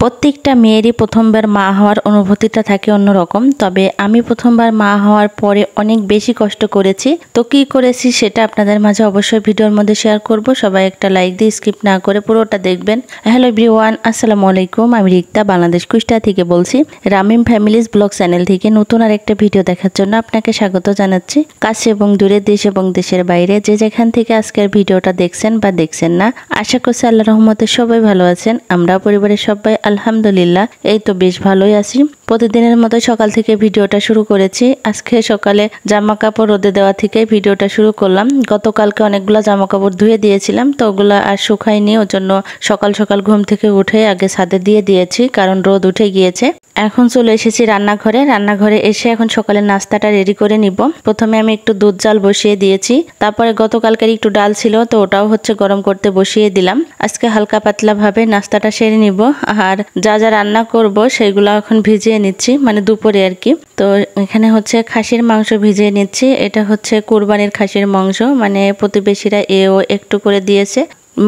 প্রত্যেকটা মেয়েরই প্রথমবার মা হওয়ার অনুভূতিটা থাকে অন্যরকম তবে আমি প্রথমবার মা হওয়ার পরে অনেক বেশি কষ্ট করেছি তো কি করেছি সেটা আপনাদের মাঝে অবশ্যই ভিডিওর মধ্যে শেয়ার করব সবাই একটা লাইক দিয়ে স্কিপ না করে পুরোটা দেখবেন হ্যালো এভরিওয়ান আসসালামু আলাইকুম আমি রিক্তা বাংলাদেশ কুষ্টিয়া থেকে বলছি রামিম ফ্যামিলিজ ব্লগ চ্যানেল থেকে নতুন আর একটা ভিডিও দেখার জন্য আপনাকে স্বাগত জানাচ্ছি কাছে এবং দূরে দেশ এবং দেশের বাইরে যে যেখান থেকে আজকের ভিডিওটা দেখছেন বা দেখছেন না আশা করছি আল্লাহ রহমতে সবাই ভালো আছেন আমরা পরিবারের সবাই আলহামদুলিল্লাহ এই তো বেশ ভালোই আছি প্রতিদিনের মতো সকাল থেকে ভিডিওটা শুরু করেছি আজকে সকালে জামা কাপড় রোদে দেওয়া থেকে ভিডিওটা শুরু করলাম গতকালকে অনেকগুলো জামা কাপড় ধুয়ে দিয়েছিলাম তো ওগুলো আর শুকায়নি ওর জন্য সকাল সকাল ঘুম থেকে উঠে আগে ছাদে দিয়ে দিয়েছি কারণ রোদ উঠে গিয়েছে এখন চলে এসেছি রান্নাঘরে রান্নাঘরে এসে এখন সকালে নাস্তাটা রেডি করে নিব প্রথমে আমি একটু দুধ জাল বসিয়ে দিয়েছি তারপরে গতকালকার একটু ডাল ছিল তো ওটাও হচ্ছে গরম করতে বসিয়ে দিলাম আজকে হালকা পাতলাভাবে নাস্তাটা সেরে নিব আর যা যা রান্না করব সেগুলো এখন ভিজিয়ে ভিজিয়ে নিচ্ছি মানে দুপুরে আর কি তো এখানে হচ্ছে খাসির মাংস ভিজিয়ে নিচ্ছি এটা হচ্ছে কোরবানির খাসির মাংস মানে প্রতিবেশীরা এও একটু করে দিয়েছে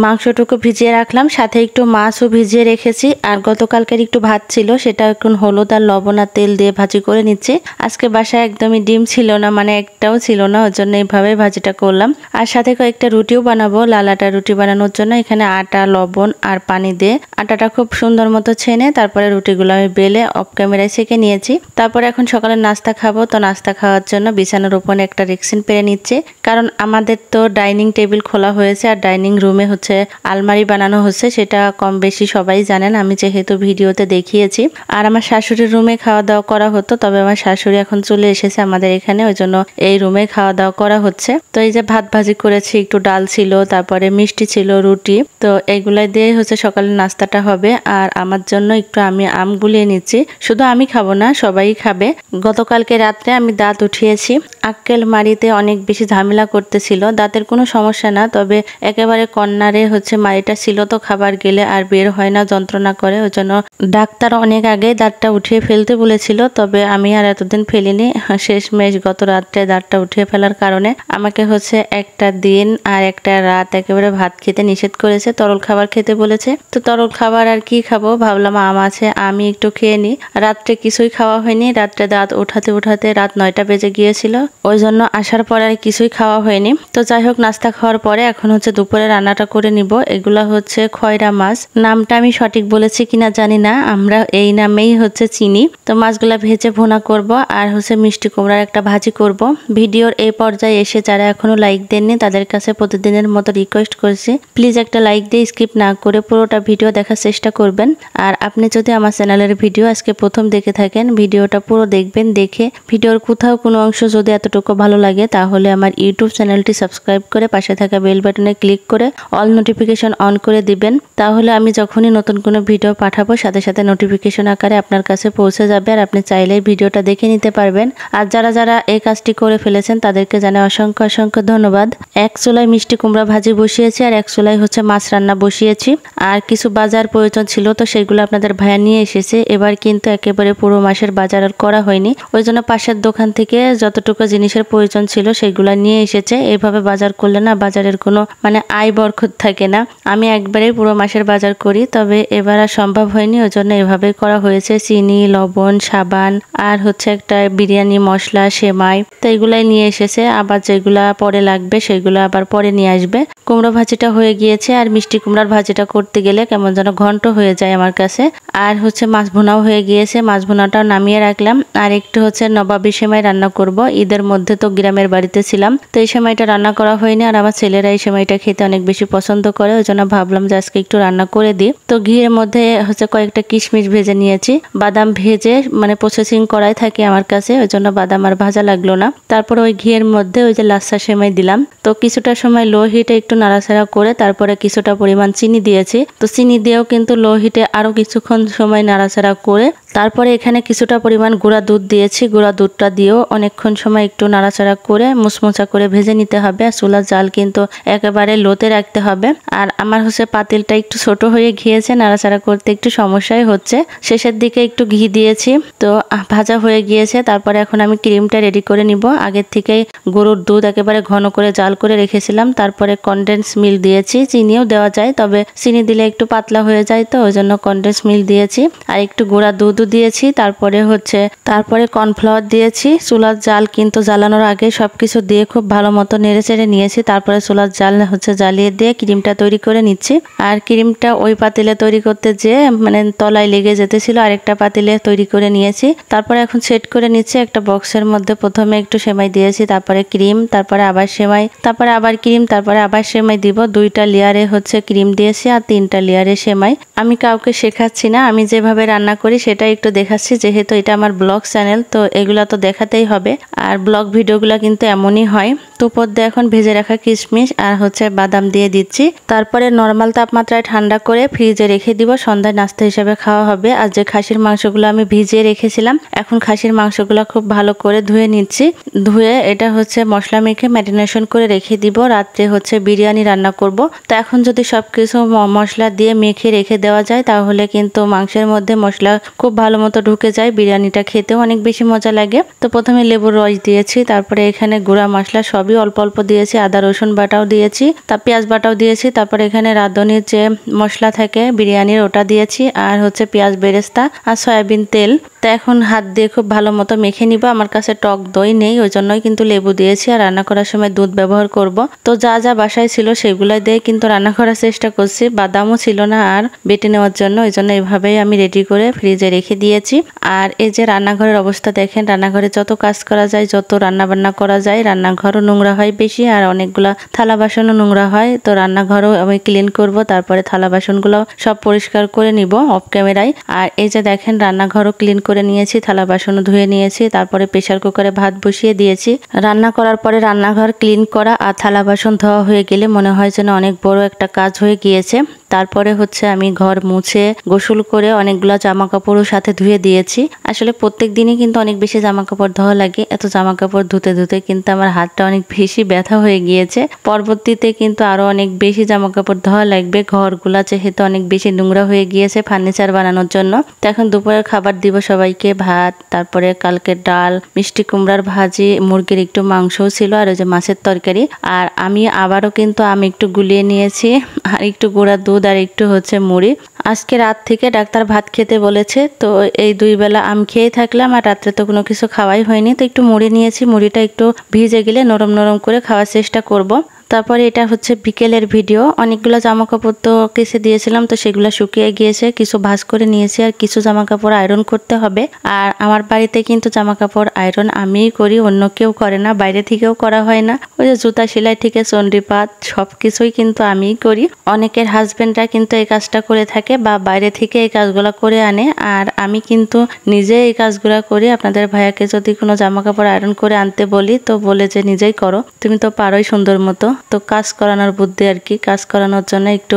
মাংসটুকু ভিজিয়ে রাখলাম সাথে একটু মাছও ভিজিয়ে রেখেছি আর গতকালকের একটু ভাত ছিল সেটা এখন হলুদ আর লবণ আর তেল দিয়ে ভাজি করে নিচ্ছি আজকে বাসায় একদমই ডিম ছিল না মানে একটাও ছিল না ওর জন্য এইভাবে ভাজিটা করলাম আর সাথে কয়েকটা রুটিও বানাবো লালাটা রুটি বানানোর জন্য এখানে আটা লবণ আর পানি দিয়ে আটাটা খুব সুন্দর মতো ছেনে তারপরে রুটিগুলো আমি বেলে অফ ক্যামেরায় শেখে নিয়েছি তারপরে এখন সকালে নাস্তা খাবো তো নাস্তা খাওয়ার জন্য বিছানার উপরে একটা রেক্সিন পেরে নিচ্ছে কারণ আমাদের তো ডাইনিং টেবিল খোলা হয়েছে আর ডাইনিং রুমে হচ্ছে আলমারি বানানো হচ্ছে সেটা কম বেশি সবাই জানেন আমি যেহেতু ভিডিওতে দেখিয়েছি আর আমার শাশুড়ির রুমে খাওয়া দাওয়া করা হতো তবে আমার শাশুড়ি এখন চলে এসেছে আমাদের এখানে ওই জন্য এই রুমে খাওয়া দাওয়া করা হচ্ছে তো এই যে ভাত ভাজি করেছি একটু ডাল ছিল তারপরে মিষ্টি ছিল রুটি তো এগুলাই দিয়ে হচ্ছে সকালে নাস্তাটা হবে আর আমার জন্য একটু আমি আম গুলিয়ে নিচ্ছি শুধু আমি খাবো না সবাই খাবে গতকালকে রাত্রে আমি দাঁত উঠিয়েছি আক্কেল মারিতে অনেক বেশি ঝামেলা করতেছিল দাঁতের কোনো সমস্যা না তবে একেবারে কন্যা আরে হচ্ছে মাড়িটা ছিল তো খাবার গেলে আর বের হয় না যন্ত্রণা করে ওই জন্য ডাক্তার অনেক আগে দাঁতটা উঠিয়ে ফেলতে বলেছিল তবে আমি আর এতদিন ফেলিনি শেষ শেষমেশ গত রাত্রে দাঁতটা উঠিয়ে ফেলার কারণে আমাকে হচ্ছে একটা দিন আর একটা রাত একেবারে ভাত খেতে নিষেধ করেছে তরল খাবার খেতে বলেছে তো তরল খাবার আর কি খাবো ভাবলাম আম আছে আমি একটু খেয়ে নিই রাত্রে কিছুই খাওয়া হয়নি রাত্রে দাঁত উঠাতে উঠাতে রাত নয়টা বেজে গিয়েছিল ওই জন্য আসার পর আর কিছুই খাওয়া হয়নি তো যাই হোক নাস্তা খাওয়ার পরে এখন হচ্ছে দুপুরে রান্নাটা করে নিব এগুলা হচ্ছে খয়রা মাছ নামটা আমি সঠিক বলেছি কিনা জানি না আমরা এই নামেই হচ্ছে চিনি তো মাছগুলা ভেজে ভোনা করব আর হচ্ছে মিষ্টি কুমড়ার একটা ভাজি করব ভিডিওর এই পর্যায়ে এসে যারা এখনো লাইক দেননি তাদের কাছে প্রতিদিনের মতো রিকোয়েস্ট করছি প্লিজ একটা লাইক দিয়ে স্কিপ না করে পুরোটা ভিডিও দেখার চেষ্টা করবেন আর আপনি যদি আমার চ্যানেলের ভিডিও আজকে প্রথম দেখে থাকেন ভিডিওটা পুরো দেখবেন দেখে ভিডিওর কোথাও কোনো অংশ যদি এতটুকু ভালো লাগে তাহলে আমার ইউটিউব চ্যানেলটি সাবস্ক্রাইব করে পাশে থাকা বেল বাটনে ক্লিক করে অল অল নোটিফিকেশন অন করে দিবেন তাহলে আমি যখনই নতুন কোনো ভিডিও পাঠাবো সাথে সাথে নোটিফিকেশন আকারে আপনার কাছে পৌঁছে যাবে আর আপনি চাইলেই ভিডিওটা দেখে নিতে পারবেন আর যারা যারা এই কাজটি করে ফেলেছেন তাদেরকে জানাই অসংখ্য অসংখ্য ধন্যবাদ এক চুলাই মিষ্টি কুমড়া ভাজি বসিয়েছি আর এক চুলাই হচ্ছে মাছ রান্না বসিয়েছি আর কিছু বাজার প্রয়োজন ছিল তো সেগুলো আপনাদের ভাইয়া নিয়ে এসেছে এবার কিন্তু একেবারে পুরো মাসের বাজার আর করা হয়নি ওই জন্য পাশের দোকান থেকে যতটুকু জিনিসের প্রয়োজন ছিল সেগুলো নিয়ে এসেছে এভাবে বাজার করলে না বাজারের কোনো মানে আয় বরখত থাকে না আমি একবারেই পুরো মাসের বাজার করি তবে এবার আর সম্ভব হয়নি ওই জন্য এভাবে করা হয়েছে চিনি লবণ সাবান আর হচ্ছে একটা বিরিয়ানি মশলা সেমাই তো এগুলাই নিয়ে এসেছে আবার যেগুলা পরে লাগবে সেগুলো আবার পরে নিয়ে আসবে কুমড়ো ভাজিটা হয়ে গিয়েছে আর মিষ্টি কুমড়ার ভাজিটা করতে গেলে কেমন যেন ঘন্ট হয়ে যায় আমার কাছে আর হচ্ছে মাছ ভোনাও হয়ে গিয়েছে মাছ ভোনাটাও নামিয়ে রাখলাম আর একটু হচ্ছে নবাবী সেমাই রান্না করব ঈদের মধ্যে তো গ্রামের বাড়িতে ছিলাম তো এই সময়টা রান্না করা হয়নি আর আমার ছেলেরা এই সময়টা খেতে অনেক বেশি পছন্দ করে ওই জন্য ভাবলাম যে আজকে একটু রান্না করে দিই তো ঘিয়ের মধ্যে হচ্ছে কয়েকটা কিশমিশ ভেজে নিয়েছি বাদাম ভেজে মানে প্রসেসিং করাই থাকি আমার কাছে ওই জন্য বাদাম আর ভাজা লাগলো না তারপর ওই ঘিয়ের মধ্যে ওই যে লাচ্ছা সেমাই দিলাম তো কিছুটা সময় লো হিটে একটু নাড়াচাড়া করে তারপরে কিছুটা পরিমাণ চিনি দিয়েছি তো চিনি দিয়েও কিন্তু লো হিটে আরও কিছুক্ষণ সময় নাড়াচাড়া করে তারপরে এখানে কিছুটা পরিমাণ গুঁড়া দুধ দিয়েছি গুঁড়া দুধটা দিয়েও অনেকক্ষণ সময় একটু নাড়াচাড়া করে মুসমুচা করে ভেজে নিতে হবে আর চুলার জাল কিন্তু একেবারে লোতে রাখতে হবে হবে আর আমার হচ্ছে পাতিলটা একটু ছোট হয়ে গিয়েছে নাড়াচাড়া করতে একটু সমস্যাই হচ্ছে শেষের দিকে একটু ঘি দিয়েছি তো ভাজা হয়ে গিয়েছে তারপরে এখন আমি ক্রিমটা রেডি করে নিব আগের থেকেই গরুর দুধ একেবারে ঘন করে জাল করে রেখেছিলাম তারপরে কনডেন্স মিল দিয়েছি চিনিও দেওয়া যায় তবে চিনি দিলে একটু পাতলা হয়ে যায় তো ওই জন্য কনডেন্স মিল দিয়েছি আর একটু গোড়া দুধও দিয়েছি তারপরে হচ্ছে তারপরে কর্নফ্লাওয়ার দিয়েছি চুলার জাল কিন্তু জ্বালানোর আগে সব কিছু দিয়ে খুব ভালো মতো নেড়ে চেড়ে নিয়েছি তারপরে চুলার জাল হচ্ছে জ্বালিয়ে দিয়ে ক্রিমটা তৈরি করে নিচ্ছি আর ক্রিমটা ওই পাতিলে তৈরি করতে যে মানে তলায় লেগে যেতেছিল আরেকটা পাতিলে তৈরি করে নিয়েছি তারপরে এখন সেট করে নিচ্ছি একটা বক্সের মধ্যে প্রথমে একটু সেমাই দিয়েছি তারপরে ক্রিম তারপরে আবার সেমাই তারপরে আবার ক্রিম তারপরে আবার সেমাই দিব দুইটা লেয়ারে হচ্ছে ক্রিম দিয়েছি আর তিনটা লেয়ারে সেমাই আমি কাউকে শেখাচ্ছি না আমি যেভাবে রান্না করি সেটা একটু দেখাচ্ছি যেহেতু এটা আমার ব্লগ চ্যানেল তো এগুলো তো দেখাতেই হবে আর ব্লগ ভিডিওগুলো কিন্তু এমনই হয় তো পদ্মে এখন ভেজে রাখা কিশমিশ আর হচ্ছে বাদাম দিয়ে দিতে দিচ্ছি তারপরে নর্মাল তাপমাত্রায় ঠান্ডা করে ফ্রিজে রেখে দিব সন্ধ্যায় নাস্তা হিসেবে খাওয়া হবে আর যে খাসির মাংসগুলো আমি ভিজিয়ে রেখেছিলাম এখন খাসির মাংসগুলো খুব ভালো করে ধুয়ে নিচ্ছি ধুয়ে এটা হচ্ছে মশলা মেখে ম্যারিনেশন করে রেখে দিব রাত্রে হচ্ছে বিরিয়ানি রান্না করব তো এখন যদি সব কিছু মশলা দিয়ে মেখে রেখে দেওয়া যায় তাহলে কিন্তু মাংসের মধ্যে মশলা খুব ভালো মতো ঢুকে যায় বিরিয়ানিটা খেতেও অনেক বেশি মজা লাগে তো প্রথমে লেবুর রস দিয়েছি তারপরে এখানে গুঁড়া মশলা সবই অল্প অল্প দিয়েছি আদা রসুন বাটাও দিয়েছি তা পেঁয়াজ বাটাও দিয়েছি তারপর এখানে রাঁধুনির যে মশলা থাকে বিরিয়ানির ওটা দিয়েছি আর হচ্ছে পেঁয়াজ বেরেস্তা আর সয়াবিন তেল তো এখন হাত দিয়ে খুব ভালো মতো মেখে নিব আমার কাছে টক দই নেই ওই জন্যই কিন্তু লেবু দিয়েছি আর রান্না করার সময় দুধ ব্যবহার করব তো যা যা বাসায় ছিল সেগুলো দিয়ে কিন্তু রান্না করার চেষ্টা করছি বাদামও ছিল না আর বেটে নেওয়ার জন্য ওই জন্য এভাবেই আমি রেডি করে ফ্রিজে রেখে দিয়েছি আর এই যে রান্নাঘরের অবস্থা দেখেন রান্নাঘরে যত কাজ করা যায় যত রান্না বান্না করা যায় রান্নাঘরও নোংরা হয় বেশি আর অনেকগুলা থালা বাসনও নোংরা হয় তো রান্নাঘরও আমি ক্লিন করব তারপরে থালা বাসনগুলো সব পরিষ্কার করে নিব অফ ক্যামেরায় আর এই যে দেখেন রান্নাঘরও ক্লিন করে নিয়েছি থালা বাসনও ধুয়ে নিয়েছি তারপরে প্রেশার কুকারে ভাত বসিয়ে দিয়েছি রান্না করার পরে রান্নাঘর ক্লিন করা আর থালা বাসন ধোয়া হয়ে গেলে মনে হয় যেন অনেক বড় একটা কাজ হয়ে গিয়েছে তারপরে হচ্ছে আমি ঘর মুছে গোসল করে অনেকগুলো জামা কাপড়ও সাথে ধুয়ে দিয়েছি আসলে প্রত্যেক দিনই কিন্তু অনেক বেশি জামা কাপড় ধোয়া লাগে এত জামা কাপড় ধুতে ধুতে কিন্তু আমার হাতটা অনেক বেশি ব্যথা হয়ে গিয়েছে পরবর্তীতে কিন্তু আরও অনেক বেশি জামা কাপড় ধোয়া লাগবে ঘরগুলা যেহেতু অনেক বেশি নোংরা হয়ে গিয়েছে ফার্নিচার বানানোর জন্য এখন দুপুরের খাবার দিব সবাইকে ভাত তারপরে কালকে ডাল মিষ্টি কুমড়ার ভাজি মুরগির একটু মাংসও ছিল আর ওই যে মাছের তরকারি আর আমি আবারও কিন্তু আমি একটু গুলিয়ে নিয়েছি আর একটু গোড়া দুধ আর একটু হচ্ছে মুড়ি আজকে রাত থেকে ডাক্তার ভাত খেতে বলেছে তো এই দুই বেলা আম খেয়ে থাকলাম আর রাত্রে তো কোনো কিছু খাওয়াই হয়নি তো একটু মুড়ি নিয়েছি মুড়িটা একটু ভিজে গেলে নরম নরম করে খাওয়ার চেষ্টা করব তারপরে এটা হচ্ছে বিকেলের ভিডিও অনেকগুলো জামাকাপড় তো কেসে দিয়েছিলাম তো সেগুলো শুকিয়ে গিয়েছে কিছু ভাস করে নিয়েছি আর কিছু জামাকাপড় আয়রন করতে হবে আর আমার বাড়িতে কিন্তু জামাকাপড় আয়রন আমিই করি অন্য কেউ করে না বাইরে থেকেও করা হয় না ওই যে জুতা সেলাই থেকে চন্ডীপাত সব কিছুই কিন্তু আমিই করি অনেকের হাজব্যান্ডরা কিন্তু এই কাজটা করে থাকে বা বাইরে থেকে এই কাজগুলো করে আনে আর আমি কিন্তু নিজে এই কাজগুলো করি আপনাদের ভাইয়াকে যদি কোনো জামাকাপড় আয়রন করে আনতে বলি তো বলে যে নিজেই করো তুমি তো পারোই সুন্দর মতো তো কাজ করানোর বুদ্ধি আর কি কাজ করানোর জন্য একটু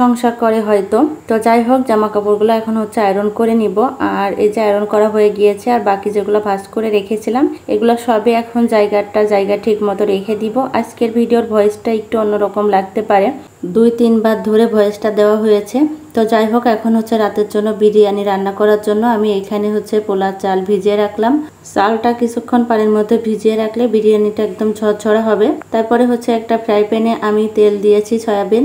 সংসার করে হয়তো তো যাই হোক জামা কাপড়গুলো এখন হচ্ছে আয়রন করে নিব আর এই যে আয়রন করা হয়ে গিয়েছে আর বাকি যেগুলো ভাজ করে রেখেছিলাম এগুলো সবই এখন জায়গাটা জায়গা ঠিক মতো রেখে দিব আজকের ভিডিওর ভয়েসটা একটু অন্যরকম লাগতে পারে দুই তিনবার ধরে ভয়েসটা দেওয়া হয়েছে তো যাই হোক এখন হচ্ছে রাতের জন্য বিরিয়ানি রান্না করার জন্য আমি এখানে হচ্ছে পোলা চাল ভিজিয়ে রাখলাম চালটা কিছুক্ষণ পানির মধ্যে ভিজিয়ে রাখলে বিরিয়ানিটা একদম ছড়ছড়া হবে তারপরে হচ্ছে একটা ফ্রাই প্যানে আমি তেল দিয়েছি সয়াবিন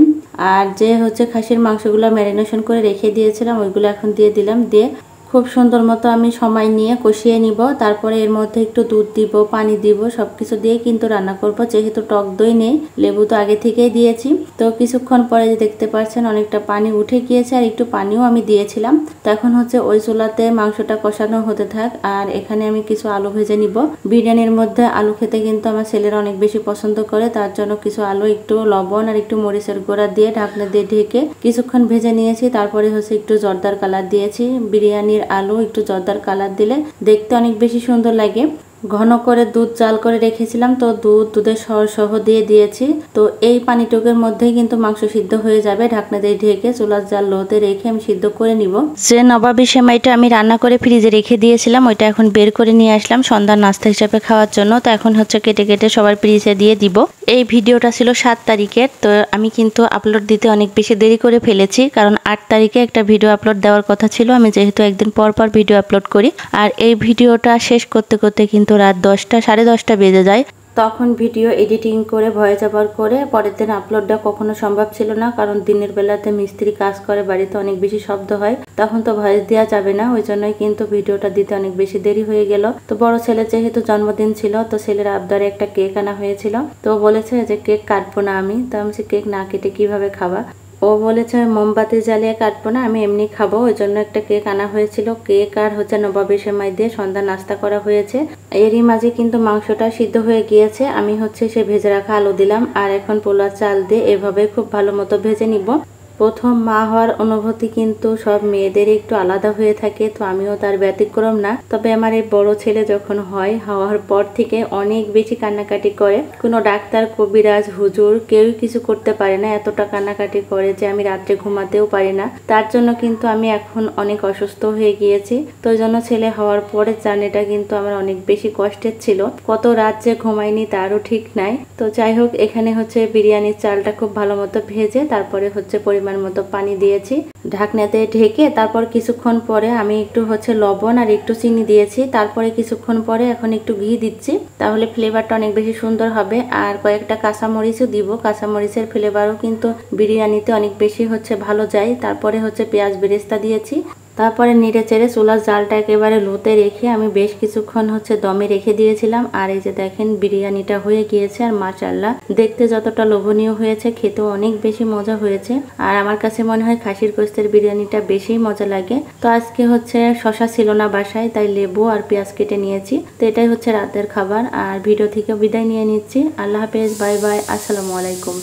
আর যে হচ্ছে খাসির মাংসগুলো ম্যারিনেশন করে রেখে দিয়েছিলাম ওইগুলো এখন দিয়ে দিলাম দিয়ে খুব সুন্দর মতো আমি সময় নিয়ে কষিয়ে নিব তারপরে এর মধ্যে একটু দুধ দিব পানি দিব সব কিছু দিয়ে কিন্তু রান্না করব যেহেতু টক দই নেই লেবু তো আগে থেকেই দিয়েছি তো কিছুক্ষণ পরে যে দেখতে পাচ্ছেন অনেকটা পানি উঠে গিয়েছে আর একটু পানিও আমি দিয়েছিলাম তো এখন হচ্ছে ওই চুলাতে মাংসটা কষানো হতে থাক আর এখানে আমি কিছু আলু ভেজে নিব বিরিয়ানির মধ্যে আলু খেতে কিন্তু আমার ছেলেরা অনেক বেশি পছন্দ করে তার জন্য কিছু আলু একটু লবণ আর একটু মরিচের গোড়া দিয়ে ঢাকনা দিয়ে ঢেকে কিছুক্ষণ ভেজে নিয়েছি তারপরে হচ্ছে একটু জর্দার কালার দিয়েছি বিরিয়ানির আলু একটু জর্দার কালার দিলে দেখতে অনেক বেশি সুন্দর লাগে ঘন করে দুধ জাল করে রেখেছিলাম তো দুধ দুধের সর সহ দিয়ে দিয়েছি তো এই পানিটুকের মধ্যেই কিন্তু মাংস সিদ্ধ হয়ে যাবে ঢাকনা দিয়ে ঢেকে চুলার জাল লোতে রেখে আমি সিদ্ধ করে নিব যে নবাবী সেমাইটা আমি রান্না করে ফ্রিজে রেখে দিয়েছিলাম ওইটা এখন বের করে নিয়ে আসলাম সন্ধ্যার নাস্তা হিসাবে খাওয়ার জন্য তো এখন হচ্ছে কেটে কেটে সবার ফ্রিজে দিয়ে দিব এই ভিডিওটা ছিল সাত তারিখের তো আমি কিন্তু আপলোড দিতে অনেক বেশি দেরি করে ফেলেছি কারণ আট তারিখে একটা ভিডিও আপলোড দেওয়ার কথা ছিল আমি যেহেতু একদিন পর পর ভিডিও আপলোড করি আর এই ভিডিওটা শেষ করতে করতে কিন্তু রাত দশটা সাড়ে দশটা বেজে যায় তখন ভিডিও এডিটিং করে ভয়েস ওভার করে পরের দিন আপলোডটা কখনো সম্ভব ছিল না কারণ দিনের বেলাতে মিস্ত্রি কাজ করে বাড়িতে অনেক বেশি শব্দ হয় তখন তো ভয়েস দেওয়া যাবে না ওই জন্যই কিন্তু ভিডিওটা দিতে অনেক বেশি দেরি হয়ে গেল তো বড় ছেলে যেহেতু জন্মদিন ছিল তো ছেলের আবদারে একটা কেক আনা হয়েছিল তো বলেছে যে কেক কাটবো না আমি তো আমি কেক না কেটে কিভাবে খাবা ও বলেছে মোমবাতি জ্বালিয়ে কাটবো না আমি এমনি খাবো ওই জন্য একটা কেক আনা হয়েছিল কেক আর হচ্ছে নবাবী সেমাই দিয়ে সন্ধ্যা নাস্তা করা হয়েছে এরই মাঝে কিন্তু মাংসটা সিদ্ধ হয়ে গিয়েছে আমি হচ্ছে সে ভেজে রাখা আলু দিলাম আর এখন পোলার চাল দিয়ে এভাবে খুব ভালো মতো ভেজে নিব প্রথম মা হওয়ার অনুভূতি কিন্তু সব মেয়েদের একটু আলাদা হয়ে থাকে তো আমিও তার ব্যতিক্রম না তবে আমার এই বড় ছেলে যখন হয় হওয়ার পর থেকে অনেক বেশি কান্নাকাটি করে কোনো ডাক্তার কবিরাজ হুজুর কেউই কিছু করতে পারে না এতটা কান্নাকাটি করে যে আমি রাত্রে ঘুমাতেও পারি না তার জন্য কিন্তু আমি এখন অনেক অসুস্থ হয়ে গিয়েছি তো জন্য ছেলে হওয়ার পরে জার্নিটা কিন্তু আমার অনেক বেশি কষ্টের ছিল কত রাত যে ঘুমাইনি তারও ঠিক নাই তো যাই হোক এখানে হচ্ছে বিরিয়ানির চালটা খুব ভালো মতো ভেজে তারপরে হচ্ছে পরিমাণ পরিমাণ মতো পানি দিয়েছি ঢাকনাতে ঢেকে তারপর কিছুক্ষণ পরে আমি একটু হচ্ছে লবণ আর একটু চিনি দিয়েছি তারপরে কিছুক্ষণ পরে এখন একটু ঘি দিচ্ছি তাহলে ফ্লেভারটা অনেক বেশি সুন্দর হবে আর কয়েকটা কাঁচামরিচও দিব কাঁচামরিচের ফ্লেভারও কিন্তু বিরিয়ানিতে অনেক বেশি হচ্ছে ভালো যায় তারপরে হচ্ছে পেঁয়াজ বেরেস্তা দিয়েছি তারপরে নিড়ে চেড়ে চুলার জালটা একেবারে লোতে রেখে আমি বেশ কিছুক্ষণ হচ্ছে দমে রেখে দিয়েছিলাম আর এই যে দেখেন বিরিয়ানিটা হয়ে গিয়েছে আর মাশাল্লাহ দেখতে যতটা লোভনীয় হয়েছে খেতেও অনেক বেশি মজা হয়েছে আর আমার কাছে মনে হয় খাসির গোস্তের বিরিয়ানিটা বেশি মজা লাগে তো আজকে হচ্ছে শশা ছিল না বাসায় তাই লেবু আর পেঁয়াজ কেটে নিয়েছি তো এটাই হচ্ছে রাতের খাবার আর ভিডিও থেকে বিদায় নিয়ে নিচ্ছি আল্লাহ হাফেজ বাই বাই আসসালামু আলাইকুম